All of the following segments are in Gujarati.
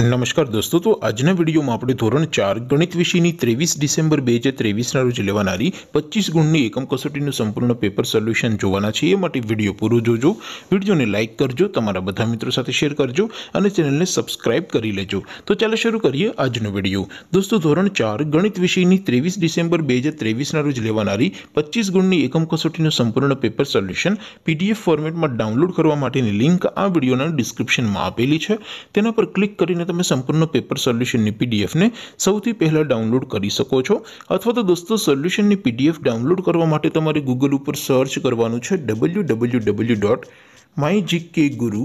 નમસ્કાર દોસ્તો તો આજના વિડીયોમાં આપણે ધોરણ ચાર ગણિત વિષયની ત્રેવીસ ડિસેમ્બર બે હજાર ત્રેવીસના રોજ લેવાનારી પચીસ ગુણની એકમ કસોટીનું સંપૂર્ણ પેપર સોલ્યુશન જોવાના છે એ માટે વિડીયો પૂરો જોજો વિડીયોને લાઇક કરજો તમારા બધા મિત્રો સાથે શેર કરજો અને ચેનલને સબસ્ક્રાઇબ કરી લેજો તો ચાલો શરૂ કરીએ આજનો વિડીયો દોસ્તો ધોરણ ચાર ગણિત વિષયની ત્રેવીસ ડિસેમ્બર બે હજાર ત્રેવીસના રોજ લેવાનારી પચીસ ગુણની એકમ કસોટીનું સંપૂર્ણ પેપર સોલ્યુશન પીડીએફ ફોર્મેટમાં ડાઉનલોડ કરવા માટેની લિંક આ વિડીયોના ડિસ્ક્રિપ્શનમાં આપેલી છે તેના પર ક્લિક કરીને તમે સંપૂર્ણ પેપર સોલ્યુશન ની પીડીએફ ને સૌથી પહેલા ડાઉનલોડ કરી શકો છો અથવા તો દોસ્તો સોલ્યુશન ની પીડીએફ ડાઉનલોડ કરવા માટે તમારે Google ઉપર સર્ચ કરવાનું છે www.mygkguru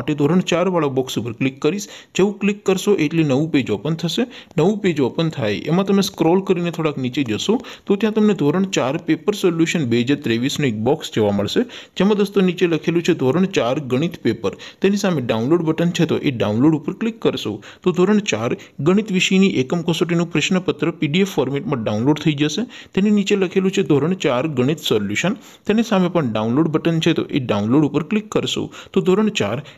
ધોરણ 4 વાળો બોક્સ ઉપર ક્લિક કરશો જેવું ક્લિક કરશો એટલે નવું પેજ ઓપન થશે નવું પેજ ઓપન થાય એમાં તમે સ્ક્રોલ કરીને થોડક નીચે જશો તો ત્યાં તમને ધોરણ 4 પેપર સોલ્યુશન 2023 નો એક બોક્સ જોવા મળશે જેમ હું દોસ્તો નીચે લખેલું છે ધોરણ 4 ગણિત પેપર તેની સામે ડાઉનલોડ બટન છે તો એ ડાઉનલોડ ઉપર ક્લિક કરશો તો ધોરણ 4 ગણિત વિષયની એકમ કોસોટીનું પ્રશ્નપત્ર પીડીએફ ફોર્મેટમાં ડાઉનલોડ થઈ જશે તેની નીચે લખેલું છે ધોરણ 4 ગણિત સોલ્યુશન તેની સામે પણ ડાઉનલોડ બટન છે તો એ ડાઉનલોડ ઉપર ક્લિક કરશો તો ધોરણ 4